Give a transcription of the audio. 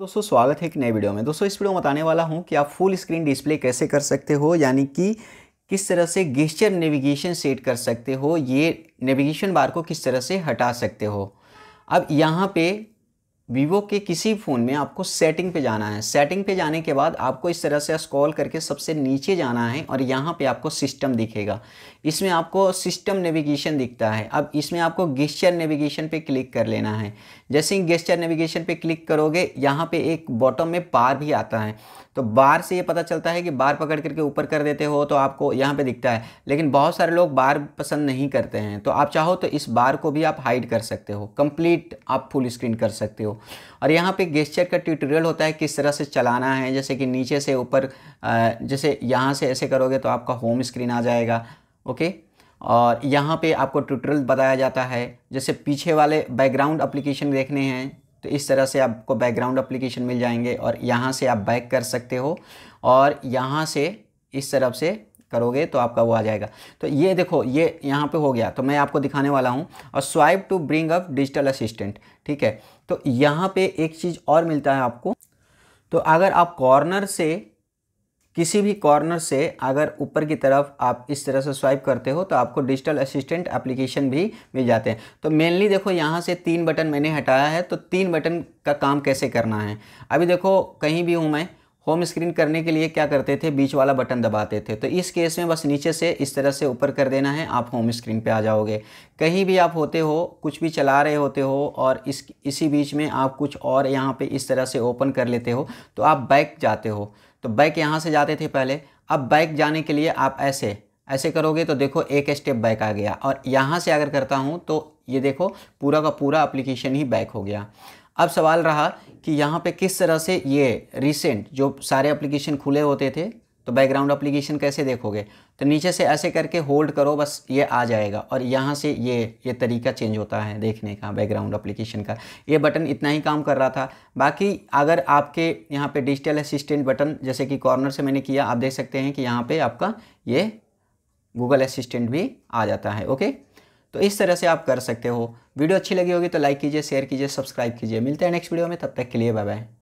दोस्तों स्वागत है एक नए वीडियो में दोस्तों इस वीडियो में बताने वाला हूं कि आप फुल स्क्रीन डिस्प्ले कैसे कर सकते हो यानी कि किस तरह से गेस्चर नेविगेशन सेट कर सकते हो ये नेविगेशन बार को किस तरह से हटा सकते हो अब यहाँ पे वीवो के किसी फ़ोन में आपको सेटिंग पे जाना है सेटिंग पे जाने के बाद आपको इस तरह से स्कॉल करके सबसे नीचे जाना है और यहाँ पे आपको सिस्टम दिखेगा इसमें आपको सिस्टम नेविगेशन दिखता है अब इसमें आपको गेस्चर नेविगेशन पे क्लिक कर लेना है जैसे ही गेस्चर नेविगेशन पे क्लिक करोगे यहाँ पे एक बॉटम में बार भी आता है तो बार से ये पता चलता है कि बार पकड़ करके ऊपर कर देते हो तो आपको यहाँ पे दिखता है लेकिन बहुत सारे लोग बार पसंद नहीं करते हैं तो आप चाहो तो इस बार को भी आप हाइड कर सकते हो कंप्लीट आप फुल स्क्रीन कर सकते हो और यहाँ पे गेस्चर का ट्यूटोरियल होता है किस तरह से चलाना है जैसे कि नीचे से ऊपर जैसे यहाँ से ऐसे करोगे तो आपका होम स्क्रीन आ जाएगा ओके और यहाँ पे आपको ट्यूटोरियल बताया जाता है जैसे पीछे वाले बैकग्राउंड अप्लीकेशन देखने हैं तो इस तरह से आपको बैकग्राउंड अप्लीकेशन मिल जाएंगे और यहाँ से आप बैक कर सकते हो और यहाँ से इस तरफ से करोगे तो आपका वो आ जाएगा तो ये देखो ये यहाँ पे हो गया तो मैं आपको दिखाने वाला हूँ और swipe to bring up digital assistant ठीक है तो यहाँ पे एक चीज़ और मिलता है आपको तो अगर आप कॉर्नर से किसी भी कॉर्नर से अगर ऊपर की तरफ आप इस तरह से स्वाइप करते हो तो आपको डिजिटल असिस्टेंट एप्लीकेशन भी मिल जाते हैं तो मेनली देखो यहाँ से तीन बटन मैंने हटाया है तो तीन बटन का काम कैसे करना है अभी देखो कहीं भी हूँ मैं होम स्क्रीन करने के लिए क्या करते थे बीच वाला बटन दबाते थे तो इस केस में बस नीचे से इस तरह से ऊपर कर देना है आप होम स्क्रीन पे आ जाओगे कहीं भी आप होते हो कुछ भी चला रहे होते हो और इस इसी बीच में आप कुछ और यहाँ पे इस तरह से ओपन कर लेते हो तो आप बैक जाते हो तो बैक यहाँ से जाते थे पहले अब बैक जाने के लिए आप ऐसे ऐसे करोगे तो देखो एक स्टेप बैक आ गया और यहाँ से अगर करता हूँ तो ये देखो पूरा का पूरा अप्लीकेशन ही बैक हो गया अब सवाल रहा कि यहाँ पे किस तरह से ये रिसेंट जो सारे एप्लीकेशन खुले होते थे तो बैकग्राउंड एप्लीकेशन कैसे देखोगे तो नीचे से ऐसे करके होल्ड करो बस ये आ जाएगा और यहाँ से ये ये तरीका चेंज होता है देखने का बैकग्राउंड एप्लीकेशन का ये बटन इतना ही काम कर रहा था बाकी अगर आपके यहाँ पे डिजिटल असिस्टेंट बटन जैसे कि कॉर्नर से मैंने किया आप देख सकते हैं कि यहाँ पर आपका ये गूगल असिस्टेंट भी आ जाता है ओके तो इस तरह से आप कर सकते हो वीडियो अच्छी लगी होगी तो लाइक कीजिए शेयर कीजिए सब्सक्राइब कीजिए मिलते हैं नेक्स्ट वीडियो में तब तक के लिए बाय बाय